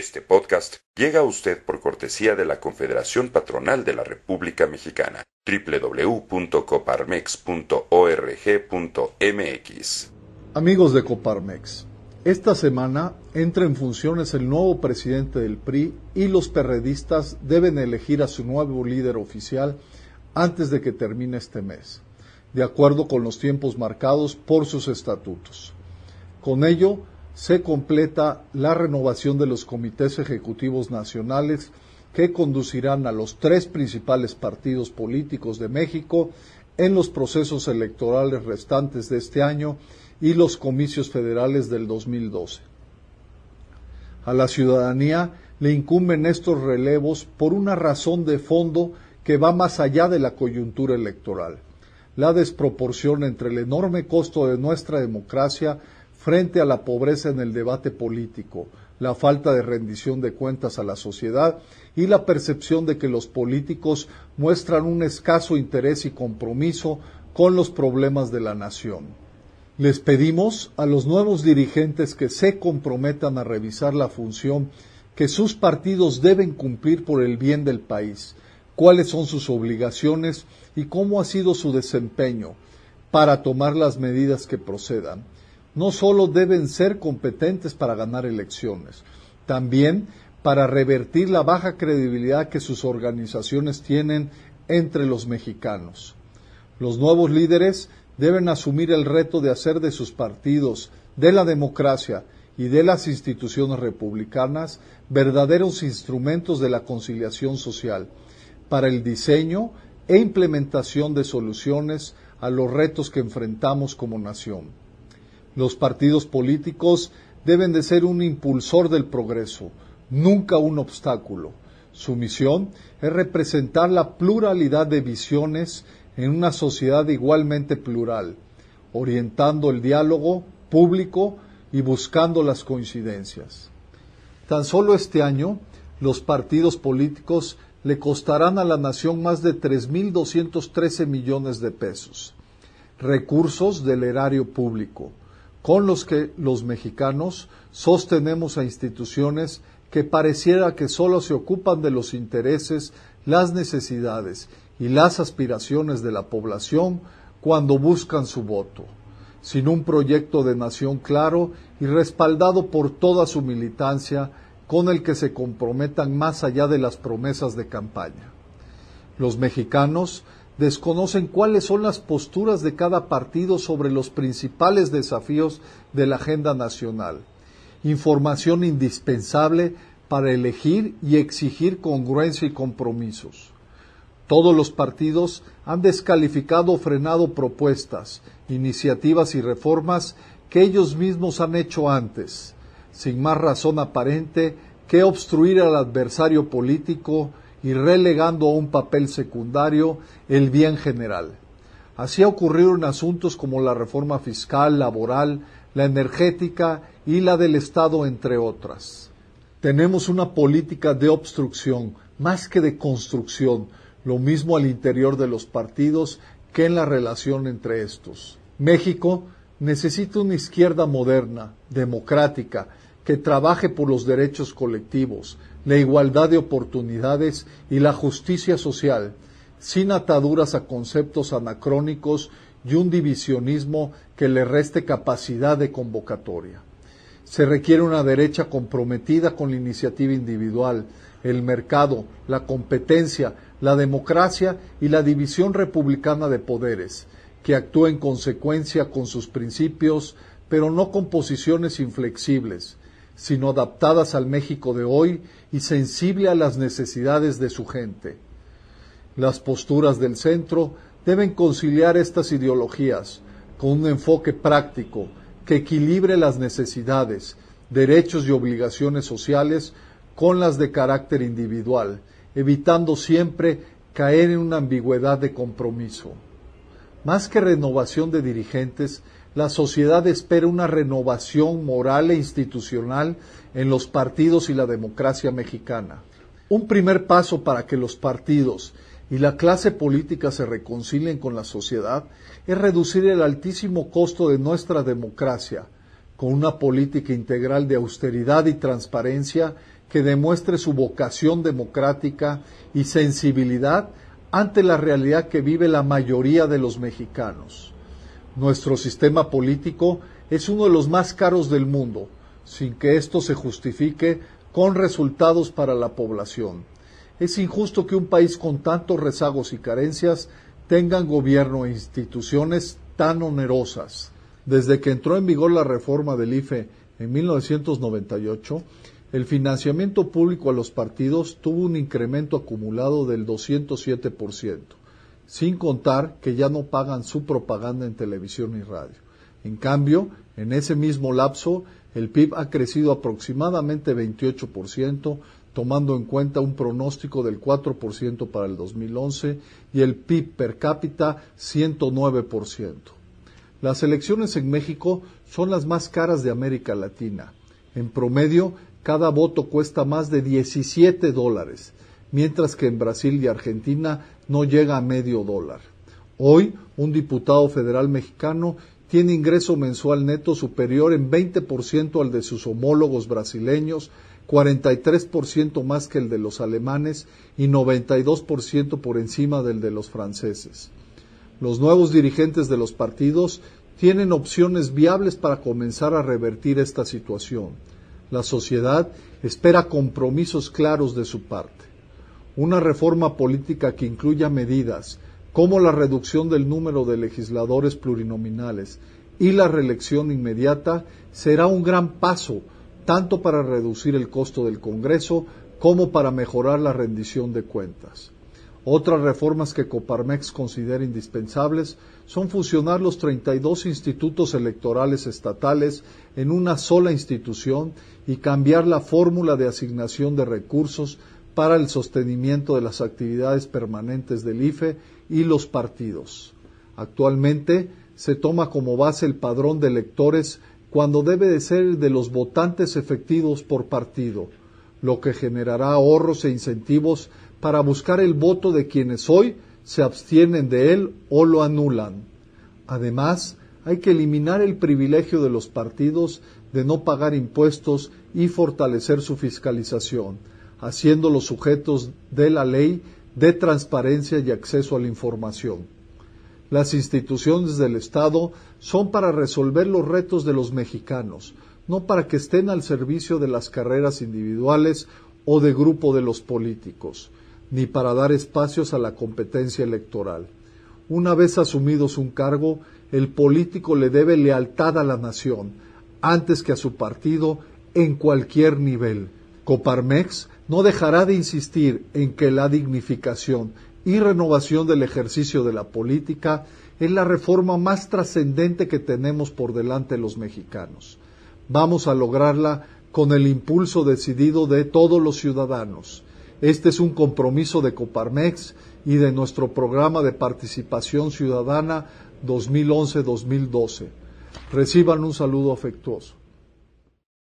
Este podcast llega a usted por cortesía de la Confederación Patronal de la República Mexicana, www.coparmex.org.mx. Amigos de Coparmex, esta semana entra en funciones el nuevo presidente del PRI y los perredistas deben elegir a su nuevo líder oficial antes de que termine este mes, de acuerdo con los tiempos marcados por sus estatutos. Con ello, se completa la renovación de los comités ejecutivos nacionales que conducirán a los tres principales partidos políticos de México en los procesos electorales restantes de este año y los comicios federales del 2012. A la ciudadanía le incumben estos relevos por una razón de fondo que va más allá de la coyuntura electoral, la desproporción entre el enorme costo de nuestra democracia frente a la pobreza en el debate político, la falta de rendición de cuentas a la sociedad y la percepción de que los políticos muestran un escaso interés y compromiso con los problemas de la nación. Les pedimos a los nuevos dirigentes que se comprometan a revisar la función que sus partidos deben cumplir por el bien del país, cuáles son sus obligaciones y cómo ha sido su desempeño para tomar las medidas que procedan no solo deben ser competentes para ganar elecciones, también para revertir la baja credibilidad que sus organizaciones tienen entre los mexicanos. Los nuevos líderes deben asumir el reto de hacer de sus partidos, de la democracia y de las instituciones republicanas verdaderos instrumentos de la conciliación social para el diseño e implementación de soluciones a los retos que enfrentamos como nación. Los partidos políticos deben de ser un impulsor del progreso, nunca un obstáculo. Su misión es representar la pluralidad de visiones en una sociedad igualmente plural, orientando el diálogo público y buscando las coincidencias. Tan solo este año, los partidos políticos le costarán a la nación más de 3.213 millones de pesos, recursos del erario público, con los que los mexicanos sostenemos a instituciones que pareciera que solo se ocupan de los intereses, las necesidades y las aspiraciones de la población cuando buscan su voto. Sin un proyecto de nación claro y respaldado por toda su militancia, con el que se comprometan más allá de las promesas de campaña. Los mexicanos desconocen cuáles son las posturas de cada partido sobre los principales desafíos de la agenda nacional. Información indispensable para elegir y exigir congruencia y compromisos. Todos los partidos han descalificado o frenado propuestas, iniciativas y reformas que ellos mismos han hecho antes, sin más razón aparente que obstruir al adversario político y relegando a un papel secundario el bien general. Así ocurrieron asuntos como la reforma fiscal, laboral, la energética y la del Estado, entre otras. Tenemos una política de obstrucción más que de construcción, lo mismo al interior de los partidos que en la relación entre estos. México necesita una izquierda moderna, democrática, que trabaje por los derechos colectivos, la igualdad de oportunidades y la justicia social, sin ataduras a conceptos anacrónicos y un divisionismo que le reste capacidad de convocatoria. Se requiere una derecha comprometida con la iniciativa individual, el mercado, la competencia, la democracia y la división republicana de poderes, que actúe en consecuencia con sus principios, pero no con posiciones inflexibles, sino adaptadas al México de hoy y sensible a las necesidades de su gente. Las posturas del centro deben conciliar estas ideologías con un enfoque práctico que equilibre las necesidades, derechos y obligaciones sociales con las de carácter individual, evitando siempre caer en una ambigüedad de compromiso. Más que renovación de dirigentes, la sociedad espera una renovación moral e institucional en los partidos y la democracia mexicana. Un primer paso para que los partidos y la clase política se reconcilien con la sociedad es reducir el altísimo costo de nuestra democracia con una política integral de austeridad y transparencia que demuestre su vocación democrática y sensibilidad ante la realidad que vive la mayoría de los mexicanos nuestro sistema político es uno de los más caros del mundo, sin que esto se justifique con resultados para la población. Es injusto que un país con tantos rezagos y carencias tengan gobierno e instituciones tan onerosas. Desde que entró en vigor la reforma del IFE en 1998, el financiamiento público a los partidos tuvo un incremento acumulado del 207% sin contar que ya no pagan su propaganda en televisión y radio. En cambio, en ese mismo lapso, el PIB ha crecido aproximadamente 28%, tomando en cuenta un pronóstico del 4% para el 2011 y el PIB per cápita 109%. Las elecciones en México son las más caras de América Latina. En promedio, cada voto cuesta más de 17 dólares mientras que en Brasil y Argentina no llega a medio dólar. Hoy, un diputado federal mexicano tiene ingreso mensual neto superior en 20% al de sus homólogos brasileños, 43% más que el de los alemanes y 92% por encima del de los franceses. Los nuevos dirigentes de los partidos tienen opciones viables para comenzar a revertir esta situación. La sociedad espera compromisos claros de su parte una reforma política que incluya medidas como la reducción del número de legisladores plurinominales y la reelección inmediata será un gran paso tanto para reducir el costo del Congreso como para mejorar la rendición de cuentas. Otras reformas que Coparmex considera indispensables son fusionar los 32 institutos electorales estatales en una sola institución y cambiar la fórmula de asignación de recursos para el sostenimiento de las actividades permanentes del IFE y los partidos. Actualmente se toma como base el padrón de electores cuando debe de ser de los votantes efectivos por partido, lo que generará ahorros e incentivos para buscar el voto de quienes hoy se abstienen de él o lo anulan. Además, hay que eliminar el privilegio de los partidos de no pagar impuestos y fortalecer su fiscalización haciéndolos sujetos de la ley de transparencia y acceso a la información. Las instituciones del Estado son para resolver los retos de los mexicanos, no para que estén al servicio de las carreras individuales o de grupo de los políticos, ni para dar espacios a la competencia electoral. Una vez asumidos un cargo, el político le debe lealtad a la nación, antes que a su partido, en cualquier nivel. Coparmex no dejará de insistir en que la dignificación y renovación del ejercicio de la política es la reforma más trascendente que tenemos por delante los mexicanos. Vamos a lograrla con el impulso decidido de todos los ciudadanos. Este es un compromiso de Coparmex y de nuestro programa de participación ciudadana 2011-2012. Reciban un saludo afectuoso.